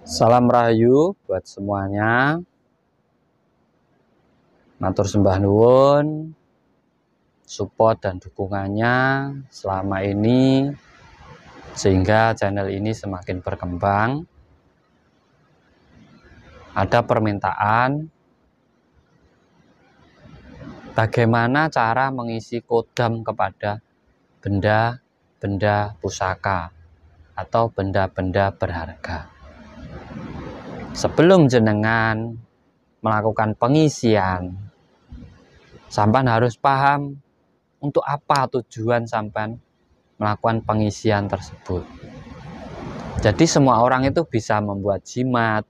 Salam Rahayu buat semuanya. Matur sembah nuwun support dan dukungannya selama ini sehingga channel ini semakin berkembang. Ada permintaan bagaimana cara mengisi kodam kepada benda-benda pusaka atau benda-benda berharga sebelum jenengan melakukan pengisian, sampan harus paham untuk apa tujuan sampan melakukan pengisian tersebut. Jadi semua orang itu bisa membuat jimat,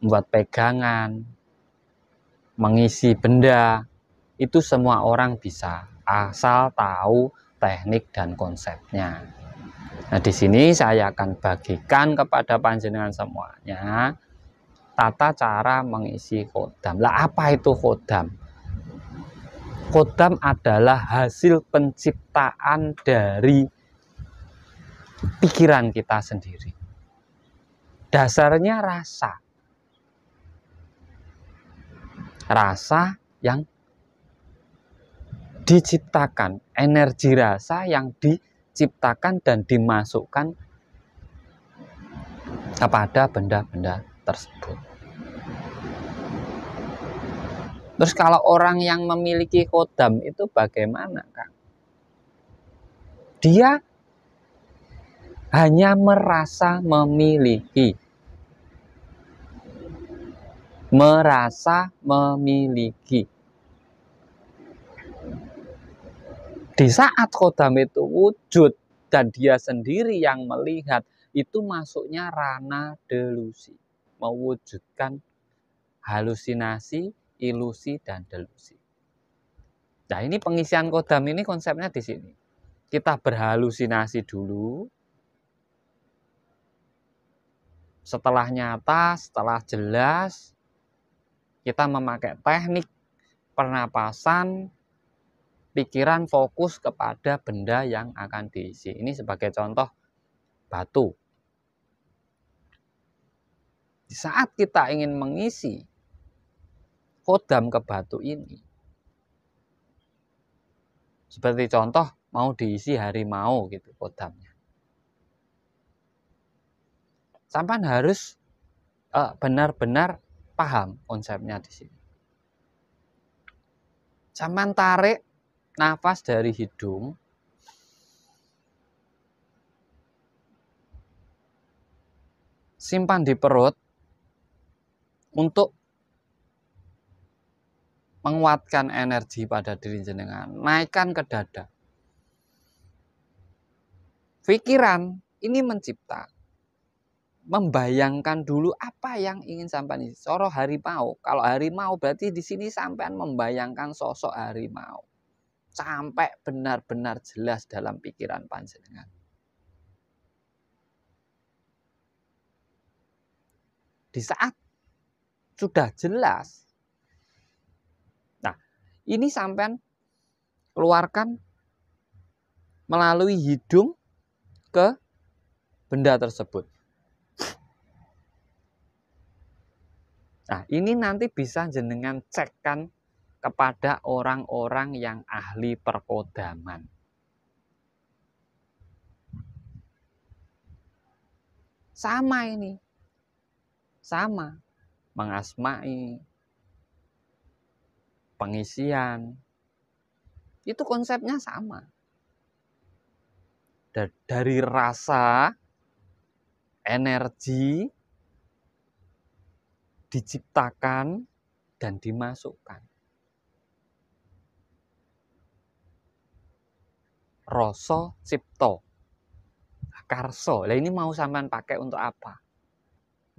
membuat pegangan, mengisi benda, itu semua orang bisa asal tahu teknik dan konsepnya. Nah, di sini saya akan bagikan kepada panjenengan semuanya tata cara mengisi kodam. Lah apa itu kodam? Kodam adalah hasil penciptaan dari pikiran kita sendiri. Dasarnya rasa. Rasa yang diciptakan, energi rasa yang diciptakan diciptakan dan dimasukkan kepada benda-benda tersebut. Terus kalau orang yang memiliki kodam itu bagaimana, Kang? Dia hanya merasa memiliki. Merasa memiliki. Di saat kodam itu wujud dan dia sendiri yang melihat, itu masuknya rana delusi. Mewujudkan halusinasi, ilusi, dan delusi. Nah ini pengisian kodam ini konsepnya di sini. Kita berhalusinasi dulu, setelah nyata, setelah jelas, kita memakai teknik pernapasan, pikiran fokus kepada benda yang akan diisi. Ini sebagai contoh batu. Di saat kita ingin mengisi kodam ke batu ini, seperti contoh mau diisi harimau gitu kodamnya. Sampan harus eh, benar-benar paham konsepnya di sini. Sampan tarik nafas dari hidung simpan di perut untuk menguatkan energi pada diri jenengan, naikkan ke dada. Pikiran ini mencipta, membayangkan dulu apa yang ingin sampai ini. Soro harimau, kalau harimau berarti di sini sampean membayangkan sosok harimau sampai benar-benar jelas dalam pikiran panjenengan. Di saat sudah jelas, nah ini sampean keluarkan melalui hidung ke benda tersebut. Nah, ini nanti bisa jenengan cekkan kepada orang-orang yang ahli perkodaman. Sama ini. Sama. Mengasmai, pengisian. Itu konsepnya sama. Dari rasa, energi, diciptakan, dan dimasukkan. rasa cipto karso lah ini mau sampean pakai untuk apa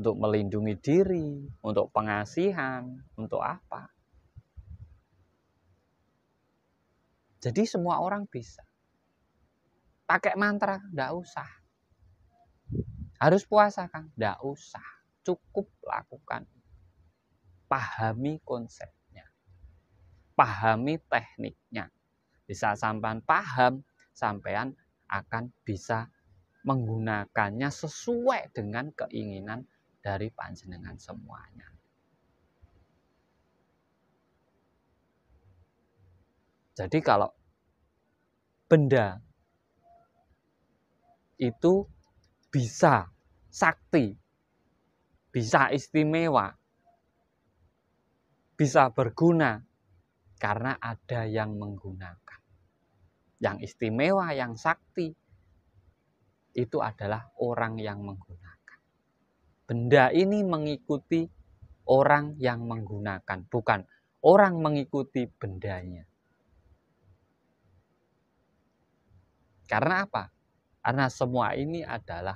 untuk melindungi diri untuk pengasihan untuk apa jadi semua orang bisa pakai mantra tidak usah harus puasa kan tidak usah cukup lakukan pahami konsepnya pahami tekniknya bisa sampan paham sampean akan bisa menggunakannya sesuai dengan keinginan dari panjenengan semuanya. Jadi kalau benda itu bisa sakti, bisa istimewa, bisa berguna karena ada yang menggunakan yang istimewa, yang sakti, itu adalah orang yang menggunakan. Benda ini mengikuti orang yang menggunakan, bukan orang mengikuti bendanya. Karena apa? Karena semua ini adalah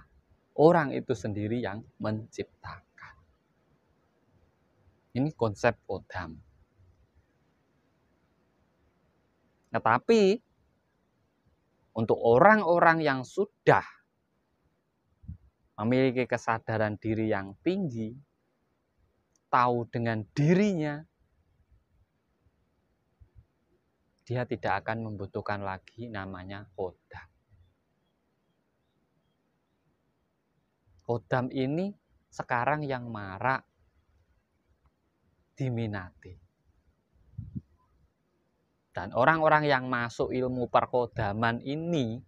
orang itu sendiri yang menciptakan. Ini konsep Odam. Tetapi untuk orang-orang yang sudah memiliki kesadaran diri yang tinggi, tahu dengan dirinya, dia tidak akan membutuhkan lagi namanya kodam. Kodam ini sekarang yang marak diminati. Dan orang-orang yang masuk ilmu perkodaman ini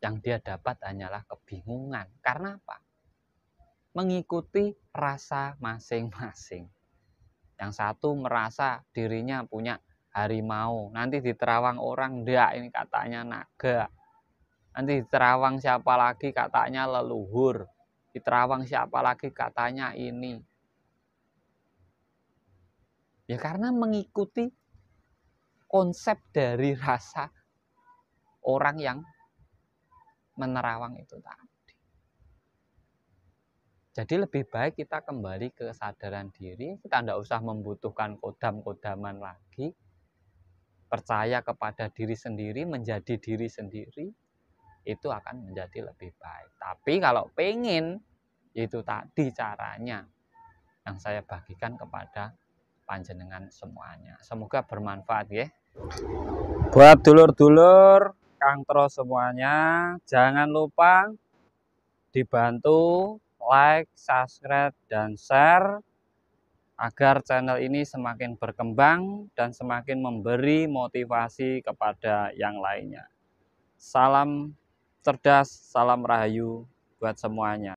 yang dia dapat hanyalah kebingungan. Karena apa? Mengikuti rasa masing-masing. Yang satu merasa dirinya punya harimau. Nanti diterawang orang, dia ini katanya naga. Nanti diterawang siapa lagi katanya leluhur. Diterawang siapa lagi katanya ini Ya karena mengikuti konsep dari rasa orang yang menerawang itu tadi. Jadi lebih baik kita kembali ke kesadaran diri, kita tidak usah membutuhkan kodam-kodaman lagi, percaya kepada diri sendiri, menjadi diri sendiri, itu akan menjadi lebih baik. Tapi kalau pengen, itu tadi caranya yang saya bagikan kepada panjenengan semuanya. Semoga bermanfaat ya. Buat dulur-dulur Kang Tro semuanya, jangan lupa dibantu like, subscribe, dan share agar channel ini semakin berkembang dan semakin memberi motivasi kepada yang lainnya. Salam cerdas, salam rahayu buat semuanya.